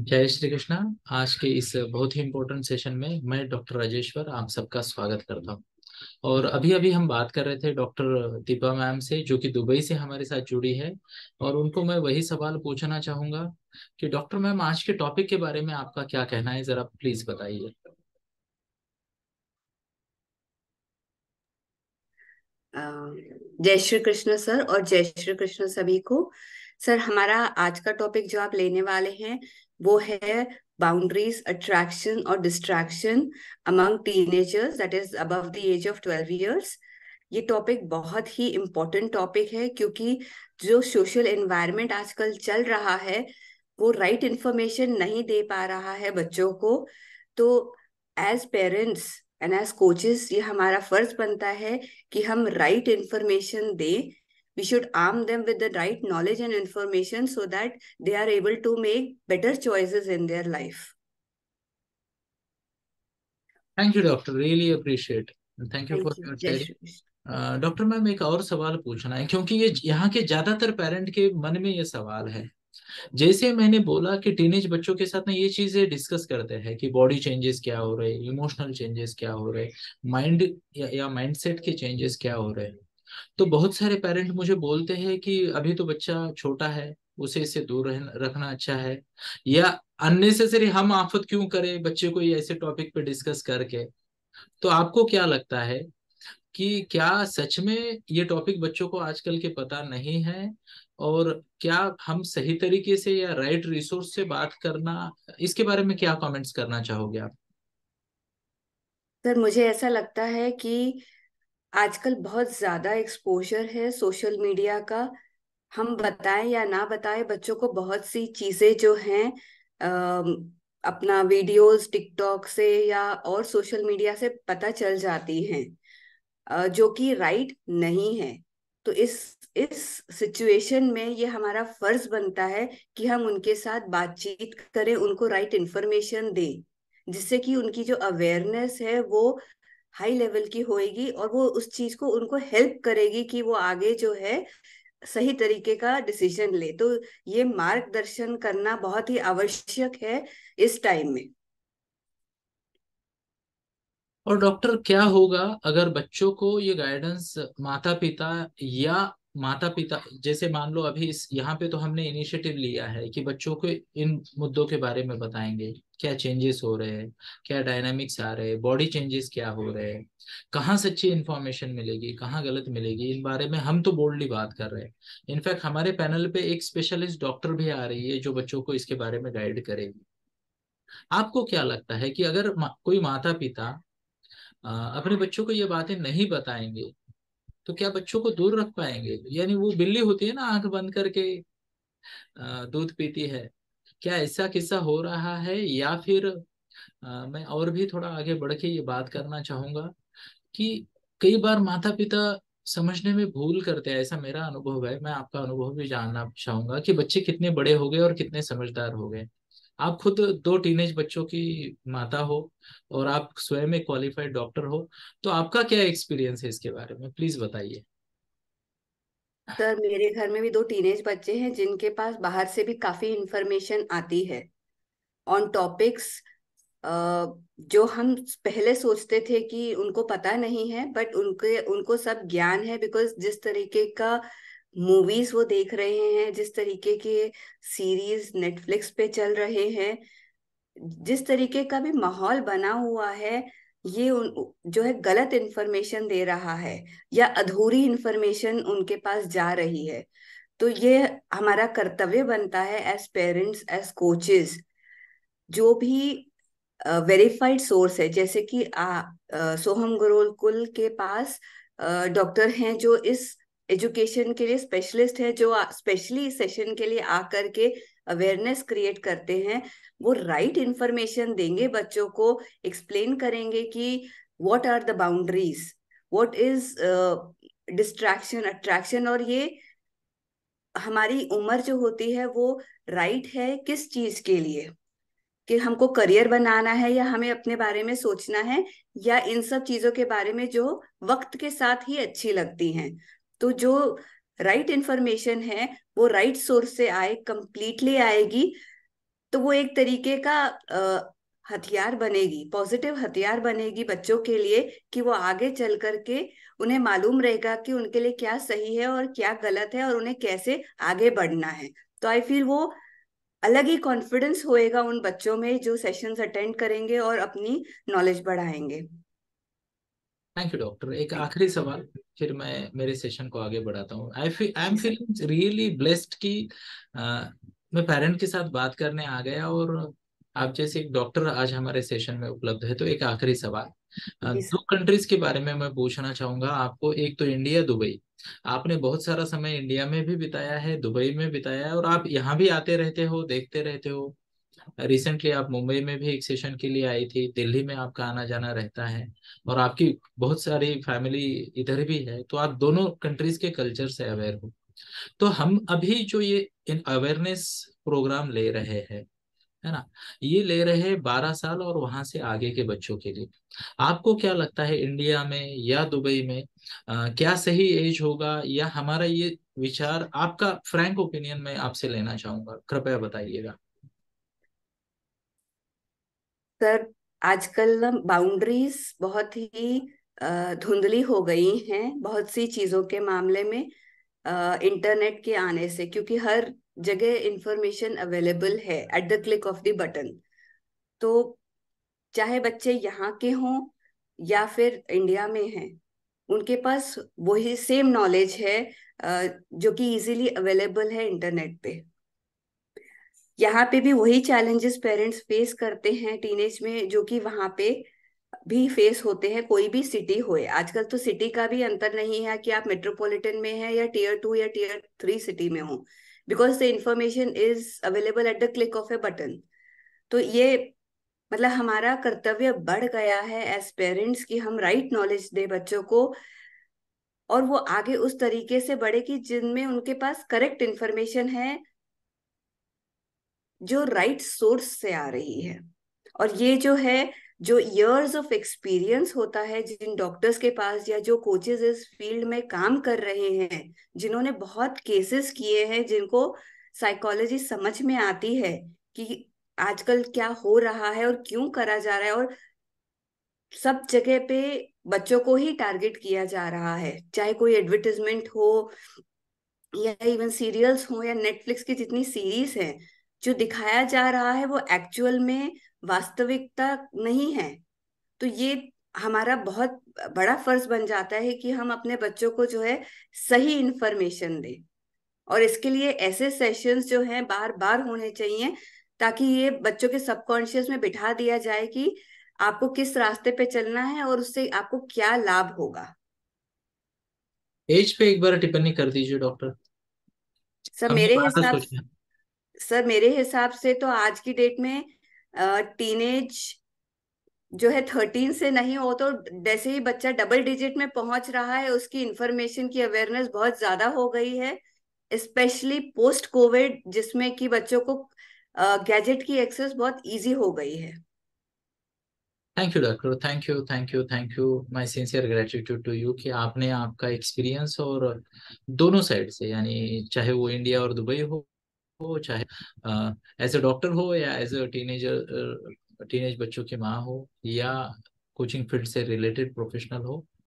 जय श्री कृष्णा आज के इस बहुत ही इम्पोर्टेंट सेशन में मैं डॉक्टर राजेश्वर आप सबका स्वागत करता हूँ और अभी अभी हम बात कर रहे थे डॉक्टर दीपा मैम से जो कि दुबई से हमारे साथ जुड़ी है और उनको मैं वही सवाल पूछना चाहूंगा कि डॉक्टर मैम आज के टॉपिक के बारे में आपका क्या कहना है जरा प्लीज बताइए जय श्री कृष्ण सर और जय श्री कृष्ण सभी को सर हमारा आज का टॉपिक जो आप लेने वाले हैं वो है बाउंड्रीज अट्रैक्शन और distraction among teenagers, that is above the age of twelve years. ये टॉपिक बहुत ही इम्पोर्टेंट टॉपिक है क्योंकि जो सोशल एनवायरनमेंट आजकल चल रहा है वो राइट right इन्फॉर्मेशन नहीं दे पा रहा है बच्चों को तो as parents and as coaches ये हमारा फर्ज बनता है कि हम राइट right इन्फॉर्मेशन दें we should arm them with the right knowledge and information so that they are able to make better choices in their life thank you doctor really appreciate it. thank you thank for your time doctor ma'am एक और सवाल पूछना है क्योंकि ये यहाँ के ज्यादातर पेरेंट के मन में ये सवाल है जैसे मैंने बोला कि टीनेज बच्चों के साथ ना ये चीजें डिस्कस करते हैं कि बॉडी चेंजेस क्या हो रहे इमोशनल चेंजेस क्या हो रहे माइंड या माइंडसेट के चेंजेस क्या हो रहे हैं तो बहुत सारे पेरेंट मुझे बोलते हैं कि अभी तो बच्चा छोटा है उसे इससे दूर रहना रखना अच्छा है या अननेसेसरी हम आफत क्यों करें बच्चे को ये ऐसे टॉपिक पे डिस्कस करके तो आपको क्या लगता है कि क्या सच में ये टॉपिक बच्चों को आजकल के पता नहीं है और क्या हम सही तरीके से या राइट रिसोर्स से बात करना इसके बारे में क्या कमेंट्स करना चाहोगे आप सर मुझे ऐसा लगता है कि आजकल बहुत ज्यादा एक्सपोजर है सोशल मीडिया का हम बताएं या ना बताएं बच्चों को बहुत सी चीजें जो हैं अपना वीडियोस टिकटॉक से या और सोशल मीडिया से पता चल जाती हैं जो कि राइट नहीं है तो इस इस सिचुएशन में ये हमारा फर्ज बनता है कि हम उनके साथ बातचीत करें उनको राइट इंफॉर्मेशन दें जिससे कि उनकी जो अवेयरनेस है वो हाई लेवल की होएगी और वो उस चीज को उनको हेल्प करेगी कि वो आगे जो है सही तरीके का डिसीजन ले तो ये मार्गदर्शन करना बहुत ही आवश्यक है इस टाइम में और डॉक्टर क्या होगा अगर बच्चों को ये गाइडेंस माता पिता या माता पिता जैसे मान लो अभी इस यहाँ पे तो हमने इनिशिएटिव लिया है कि बच्चों को इन मुद्दों के बारे में बताएंगे क्या चेंजेस हो रहे हैं क्या डायनामिक्स आ रहे हैं बॉडी चेंजेस क्या हो रहे हैं कहाँ सच्ची इन्फॉर्मेशन मिलेगी कहाँ गलत मिलेगी इन बारे में हम तो बोल्डली बात कर रहे हैं इनफैक्ट हमारे पैनल पे एक स्पेशलिस्ट डॉक्टर भी आ रही है जो बच्चों को इसके बारे में गाइड करेगी आपको क्या लगता है कि अगर कोई माता पिता अपने बच्चों को ये बातें नहीं बताएंगे तो क्या बच्चों को दूर रख पाएंगे यानी वो बिल्ली होती है ना आंख बंद करके दूध पीती है क्या ऐसा किस्सा हो रहा है या फिर आ, मैं और भी थोड़ा आगे बढ़ के ये बात करना चाहूंगा कि कई बार माता पिता समझने में भूल करते हैं ऐसा मेरा अनुभव है मैं आपका अनुभव भी जानना चाहूंगा कि बच्चे कितने बड़े हो गए और कितने समझदार हो गए आप खुद दो टीनेज बच्चों की माता हो और आप स्वयं एक क्वालिफाइड डॉक्टर हो तो आपका क्या एक्सपीरियंस है इसके बारे में प्लीज बताइए सर मेरे घर में भी दो टीनेज बच्चे हैं जिनके पास बाहर से भी काफी इंफॉर्मेशन आती है ऑन टॉपिक्स जो हम पहले सोचते थे कि उनको पता नहीं है बट उनके उनको सब ज्ञान है बिकॉज जिस तरीके का मूवीज वो देख रहे हैं जिस तरीके के सीरीज नेटफ्लिक्स पे चल रहे हैं जिस तरीके का भी माहौल बना हुआ है ये उन, जो है गलत इंफॉर्मेशन दे रहा है या अधूरी इंफॉर्मेशन उनके पास जा रही है तो ये हमारा कर्तव्य बनता है एज पेरेंट्स एज कोचेस जो भी वेरीफाइड uh, सोर्स है जैसे कि आ, uh, सोहम गरोल कुल के पास डॉक्टर uh, हैं जो इस एजुकेशन के लिए स्पेशलिस्ट है जो स्पेशली सेशन के लिए आकर के अवेयरनेस क्रिएट करते हैं वो राइट इंफॉर्मेशन देंगे बच्चों को एक्सप्लेन करेंगे कि what are the boundaries what is distraction attraction और ये हमारी उम्र जो होती है वो राइट right है किस चीज के लिए कि हमको करियर बनाना है या हमें अपने बारे में सोचना है या इन सब चीजों के बारे में जो वक्त के साथ ही अच्छी लगती हैं तो जो राइट right इंफॉर्मेशन है वो राइट right सोर्स से आए कंप्लीटली आएगी तो वो एक तरीके का हथियार बनेगी पॉजिटिव हथियार बनेगी बच्चों के लिए कि वो आगे चल करके उन्हें मालूम रहेगा कि उनके लिए क्या सही है और क्या गलत है और उन्हें कैसे आगे बढ़ना है तो आई फील वो अलग ही कॉन्फिडेंस होएगा उन बच्चों में जो सेशंस अटेंड करेंगे और अपनी नॉलेज बढ़ाएंगे थैंक यू डॉक्टर एक आखिरी सवाल फिर मैं मेरे सेशन को आगे बढ़ाता हूँ I feel I am feeling really blessed कि मैं पेरेंट के साथ बात करने आ गया और आप जैसे एक डॉक्टर आज हमारे सेशन में उपलब्ध है तो एक आखिरी सवाल दो कंट्रीज के बारे में मैं पूछना चाहूंगा आपको एक तो इंडिया दुबई आपने बहुत सारा समय इंडिया में भी बिताया है दुबई में बिताया है और आप यहाँ भी आते रहते हो देखते रहते हो रिसेंटली आप मुंबई में भी एक सेशन के लिए आई थी दिल्ली में आपका आना जाना रहता है और आपकी बहुत सारी फैमिली इधर भी है तो आप दोनों कंट्रीज के कल्चर से अवेयर हो तो हम अभी जो ये इन अवेयरनेस प्रोग्राम ले रहे हैं है ना ये ले रहे हैं बारह साल और वहां से आगे के बच्चों के लिए आपको क्या लगता है इंडिया में या दुबई में आ, क्या सही एज होगा या हमारा ये विचार आपका फ्रैंक ओपिनियन में आपसे लेना चाहूंगा कृपया बताइएगा सर आजकल बाउंड्रीज बहुत ही धुंधली हो गई हैं बहुत सी चीजों के मामले में इंटरनेट के आने से क्योंकि हर जगह इंफॉर्मेशन अवेलेबल है at the click of the button तो चाहे बच्चे यहाँ के हों या फिर इंडिया में हैं उनके पास वही सेम नॉलेज है जो कि इजीली अवेलेबल है इंटरनेट पे यहाँ पे भी वही चैलेंजेस पेरेंट्स फेस करते हैं टीनेज में जो कि वहां पे भी फेस होते हैं कोई भी सिटी होए आजकल तो सिटी का भी अंतर नहीं है कि आप मेट्रोपॉलिटन में है या टीयर टू या टीयर थ्री सिटी में हो because the information is available at the click of a button तो ये मतलब हमारा कर्तव्य बढ़ गया है एज पेरेंट्स कि हम राइट नॉलेज दे बच्चों को और वो आगे उस तरीके से बढ़े कि जिनमें उनके पास करेक्ट इन्फॉर्मेशन है जो राइट सोर्स से आ रही है और ये जो है जो इयर्स ऑफ एक्सपीरियंस होता है जिन डॉक्टर्स के पास या जो कोचेज इस फील्ड में काम कर रहे हैं जिन्होंने बहुत केसेस किए हैं जिनको साइकोलॉजी समझ में आती है कि आजकल क्या हो रहा है और क्यों करा जा रहा है और सब जगह पे बच्चों को ही टारगेट किया जा रहा है चाहे कोई एडवर्टिजमेंट हो या इवन सीरियल्स हो या नेटफ्लिक्स की जितनी सीरीज है जो दिखाया जा रहा है वो एक्चुअल में वास्तविकता नहीं है तो ये हमारा बहुत बड़ा फर्ज बन जाता है कि हम अपने बच्चों को जो है सही इंफॉर्मेशन दें और इसके लिए ऐसे सेशंस जो हैं बार बार होने चाहिए ताकि ये बच्चों के सबकॉन्शियस में बिठा दिया जाए कि आपको किस रास्ते पे चलना है और उससे आपको क्या लाभ होगा एज पे एक बार टिप्पणी कर दीजिए डॉक्टर सर मेरे हिसाब सर मेरे हिसाब से तो आज की डेट में टीनेज जो है थर्टीन से नहीं हो तो जैसे ही बच्चा डबल डिजिट में पहुंच रहा है उसकी इंफॉर्मेशन की अवेयरनेस बहुत ज्यादा हो गई है स्पेशली पोस्ट कोविड जिसमें कि बच्चों को गैजेट की एक्सेस बहुत इजी हो गई है thank you doctor thank you thank you thank you my sincere gratitude to you कि आपने आपका एक्सपीरियंस और दोनों साइड से यानी चाहे वो इंडिया और दुबई हो हो चाहे एज अ डॉक्टर हो या एज अ टीनेजर टीनेज बच्चों की माँ हो या कोचिंग फील्ड से रिलेटेड प्रोफेशनल हो